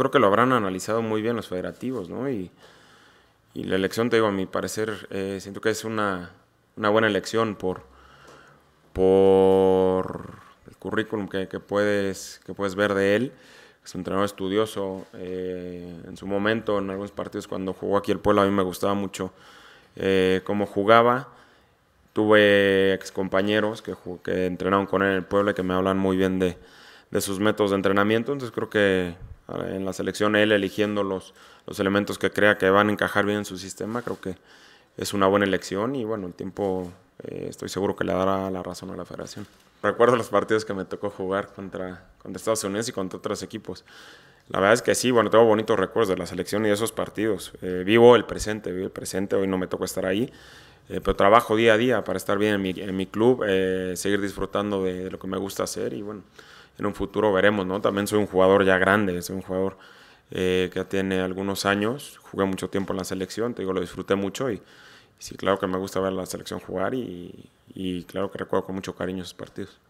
creo que lo habrán analizado muy bien los federativos, ¿no? Y, la elección, te digo, a mi parecer, eh, siento que es una, buena elección por, por el currículum que, puedes, que puedes ver de él. Es un entrenador estudioso. Eh, en su momento, en algunos partidos cuando jugó aquí el pueblo, a mí me gustaba mucho eh, cómo jugaba. Tuve excompañeros que, que entrenaron con él en el pueblo y que me hablan muy bien de, de sus métodos de entrenamiento. Entonces creo que en la selección, él eligiendo los, los elementos que crea que van a encajar bien en su sistema, creo que es una buena elección y bueno, el tiempo eh, estoy seguro que le dará la razón a la federación. Recuerdo los partidos que me tocó jugar contra, contra Estados Unidos y contra otros equipos. La verdad es que sí, bueno, tengo bonitos recuerdos de la selección y de esos partidos. Eh, vivo el presente, vivo el presente, hoy no me tocó estar ahí, eh, pero trabajo día a día para estar bien en mi, en mi club, seguir disfrutando de lo que me gusta hacer y bueno en un futuro veremos, ¿no? También soy un jugador ya grande, soy un jugador eh, que que tiene algunos años, jugué mucho tiempo en la selección, te digo, lo disfruté mucho y, sí, claro que me gusta ver la selección jugar y, y claro que recuerdo con mucho cariño esos partidos.